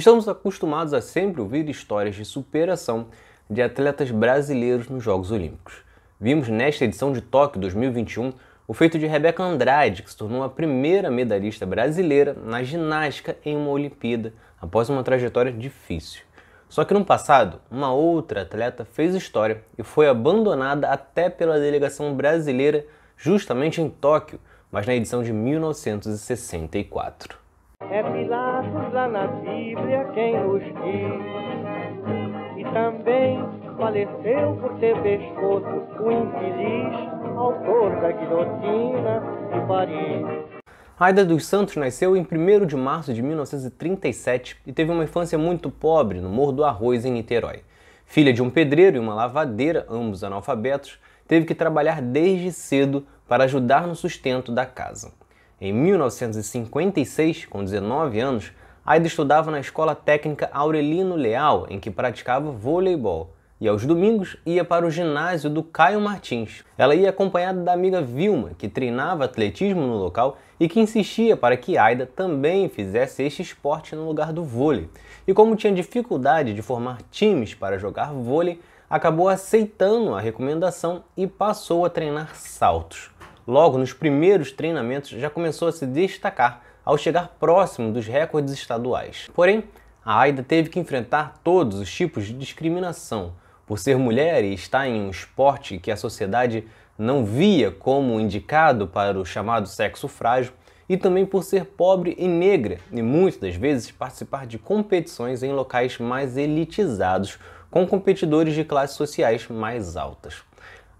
Estamos acostumados a sempre ouvir histórias de superação de atletas brasileiros nos Jogos Olímpicos. Vimos nesta edição de Tóquio 2021 o feito de Rebeca Andrade, que se tornou a primeira medalhista brasileira na ginástica em uma Olimpíada após uma trajetória difícil. Só que no passado, uma outra atleta fez história e foi abandonada até pela delegação brasileira justamente em Tóquio, mas na edição de 1964. É Pilatos lá na Bíblia quem nos diz. E também faleceu por ter pescoço o infeliz autor da guilhotina de Paris. Aida dos Santos nasceu em 1 de março de 1937 e teve uma infância muito pobre no Morro do Arroz, em Niterói. Filha de um pedreiro e uma lavadeira, ambos analfabetos, teve que trabalhar desde cedo para ajudar no sustento da casa. Em 1956, com 19 anos, Aida estudava na Escola Técnica Aurelino Leal, em que praticava voleibol. E aos domingos ia para o ginásio do Caio Martins. Ela ia acompanhada da amiga Vilma, que treinava atletismo no local e que insistia para que Aida também fizesse este esporte no lugar do vôlei. E como tinha dificuldade de formar times para jogar vôlei, acabou aceitando a recomendação e passou a treinar saltos. Logo, nos primeiros treinamentos já começou a se destacar ao chegar próximo dos recordes estaduais. Porém, a Aida teve que enfrentar todos os tipos de discriminação por ser mulher e estar em um esporte que a sociedade não via como indicado para o chamado sexo frágil, e também por ser pobre e negra e muitas das vezes participar de competições em locais mais elitizados, com competidores de classes sociais mais altas.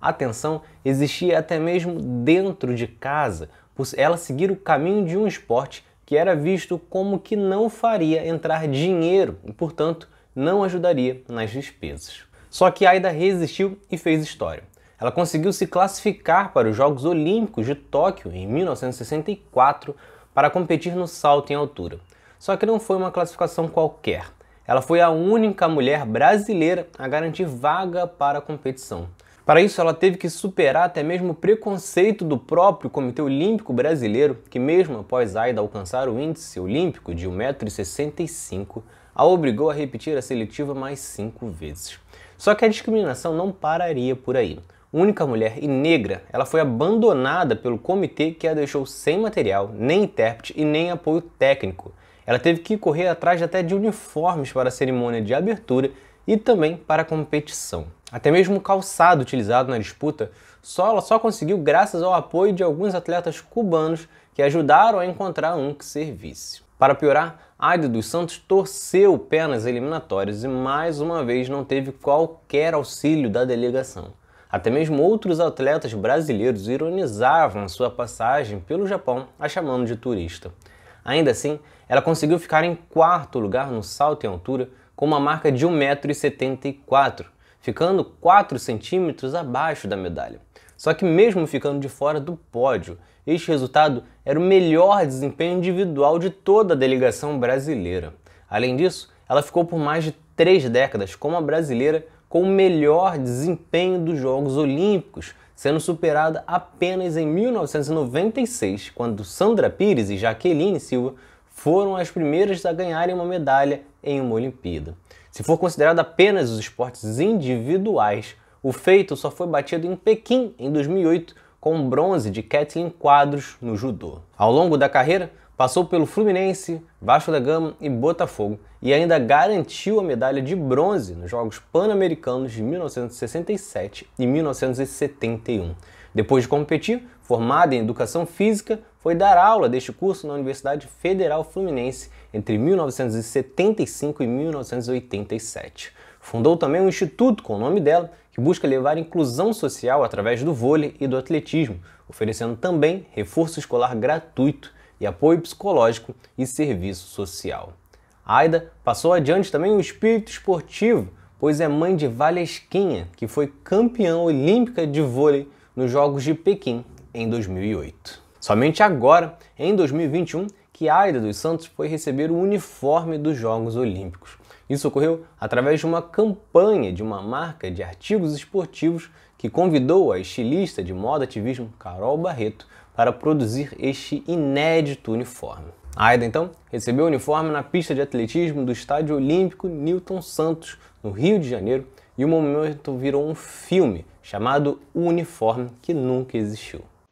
A tensão existia até mesmo dentro de casa, por ela seguir o caminho de um esporte que era visto como que não faria entrar dinheiro e, portanto, não ajudaria nas despesas. Só que Aida resistiu e fez história. Ela conseguiu se classificar para os Jogos Olímpicos de Tóquio em 1964 para competir no salto em altura. Só que não foi uma classificação qualquer. Ela foi a única mulher brasileira a garantir vaga para a competição. Para isso, ela teve que superar até mesmo o preconceito do próprio Comitê Olímpico Brasileiro, que, mesmo após Aida alcançar o índice olímpico de 1,65m, a obrigou a repetir a seletiva mais cinco vezes. Só que a discriminação não pararia por aí. Única mulher e negra, ela foi abandonada pelo comitê que a deixou sem material, nem intérprete e nem apoio técnico. Ela teve que correr atrás até de uniformes para a cerimônia de abertura e também para a competição. Até mesmo o calçado utilizado na disputa só, ela só conseguiu graças ao apoio de alguns atletas cubanos que ajudaram a encontrar um que servisse. Para piorar, Aida dos Santos torceu o pé nas eliminatórias e mais uma vez não teve qualquer auxílio da delegação. Até mesmo outros atletas brasileiros ironizavam sua passagem pelo Japão, a chamando de turista. Ainda assim, ela conseguiu ficar em quarto lugar no salto em altura com uma marca de 1,74m, ficando 4 centímetros abaixo da medalha. Só que mesmo ficando de fora do pódio, este resultado era o melhor desempenho individual de toda a delegação brasileira. Além disso, ela ficou por mais de três décadas como a brasileira com o melhor desempenho dos Jogos Olímpicos, sendo superada apenas em 1996, quando Sandra Pires e Jaqueline Silva foram as primeiras a ganharem uma medalha em uma Olimpíada. Se for considerado apenas os esportes individuais, o feito só foi batido em Pequim em 2008 com bronze de Kathleen Quadros no judô. Ao longo da carreira, passou pelo Fluminense, Vasco da Gama e Botafogo e ainda garantiu a medalha de bronze nos Jogos Pan-Americanos de 1967 e 1971. Depois de competir, formada em Educação Física, foi dar aula deste curso na Universidade Federal Fluminense entre 1975 e 1987. Fundou também um instituto com o nome dela, que busca levar inclusão social através do vôlei e do atletismo, oferecendo também reforço escolar gratuito e apoio psicológico e serviço social. Aida passou adiante também o espírito esportivo, pois é mãe de Valesquinha, que foi campeã olímpica de vôlei nos Jogos de Pequim em 2008. Somente agora, em 2021, que a Aida dos Santos foi receber o uniforme dos Jogos Olímpicos. Isso ocorreu através de uma campanha de uma marca de artigos esportivos que convidou a estilista de moda ativismo Carol Barreto para produzir este inédito uniforme. A Aida, então, recebeu o uniforme na pista de atletismo do Estádio Olímpico Newton Santos, no Rio de Janeiro, e o momento virou um filme chamado O Uniforme que Nunca Existiu.